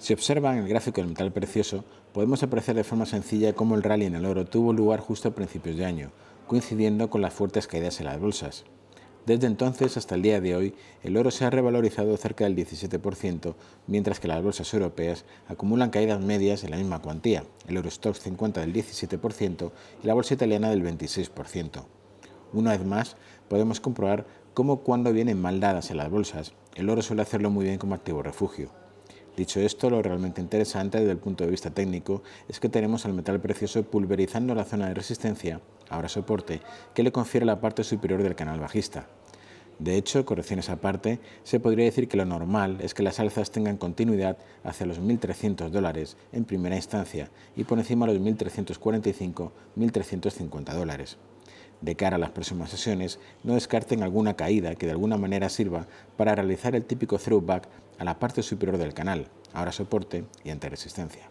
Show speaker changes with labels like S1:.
S1: Si observan el gráfico del metal precioso, podemos apreciar de forma sencilla cómo el rally en el oro tuvo lugar justo a principios de año, coincidiendo con las fuertes caídas en las bolsas. Desde entonces hasta el día de hoy, el oro se ha revalorizado cerca del 17%, mientras que las bolsas europeas acumulan caídas medias en la misma cuantía, el stock 50 del 17% y la bolsa italiana del 26%. Una vez más, podemos comprobar cómo cuando vienen mal dadas en las bolsas, el oro suele hacerlo muy bien como activo refugio. Dicho esto, lo realmente interesante desde el punto de vista técnico es que tenemos al metal precioso pulverizando la zona de resistencia, ahora soporte, que le confiere la parte superior del canal bajista. De hecho, esa parte, se podría decir que lo normal es que las alzas tengan continuidad hacia los 1.300 dólares en primera instancia y por encima los 1.345-1.350 dólares de cara a las próximas sesiones, no descarten alguna caída que de alguna manera sirva para realizar el típico throwback a la parte superior del canal, ahora soporte y ante
S2: resistencia.